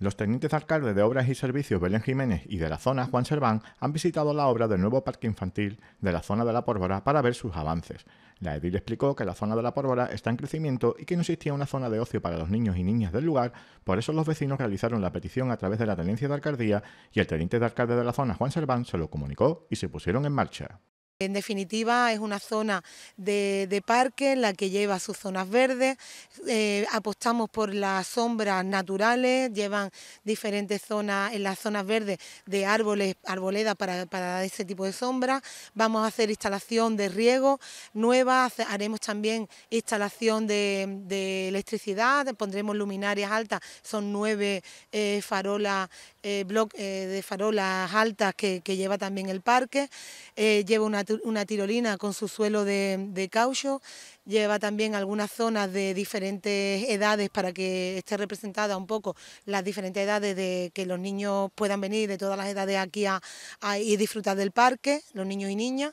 Los tenientes alcaldes de Obras y Servicios Belén Jiménez y de la zona Juan Serván han visitado la obra del nuevo parque infantil de la zona de la Pórvora para ver sus avances. La edil explicó que la zona de la Pórvora está en crecimiento y que no existía una zona de ocio para los niños y niñas del lugar, por eso los vecinos realizaron la petición a través de la tenencia de alcaldía y el teniente de alcalde de la zona Juan Serván se lo comunicó y se pusieron en marcha. En definitiva, es una zona de, parque en la que lleva sus zonas verdes, eh, apostamos por las sombras naturales, llevan diferentes zonas, en las zonas verdes de árboles, arboledas para, ese tipo de sombras, vamos a hacer instalación de riego nueva, haremos también instalación de, electricidad, pondremos luminarias altas, son nueve eh, farolas, eh, eh, de farolas altas que, lleva también el parque, lleva una una tirolina con su suelo de, caucho, lleva también algunas zonas de diferentes edades para que esté representada un poco las diferentes edades de que los niños puedan venir de todas las edades aquí a, y disfrutar del parque, los niños y niñas.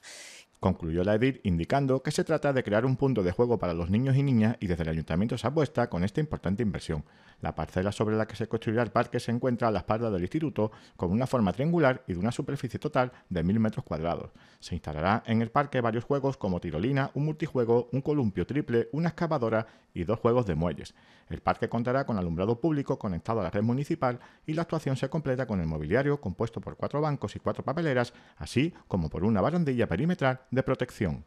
Concluyó la edil indicando que se trata de crear un punto de juego para los niños y niñas y desde el ayuntamiento se apuesta con esta importante inversión. La parcela sobre la que se construirá el parque se encuentra a la espalda del instituto con una forma triangular y de una superficie total de 1.000 metros cuadrados. Se instalará en el parque varios juegos como tirolina, un multijuego, un columpio triple, una excavadora y dos juegos de muelles. El parque contará con alumbrado público conectado a la red municipal y la actuación se completa con el mobiliario compuesto por cuatro bancos y cuatro papeleras, así como por una barandilla perimetral de protección.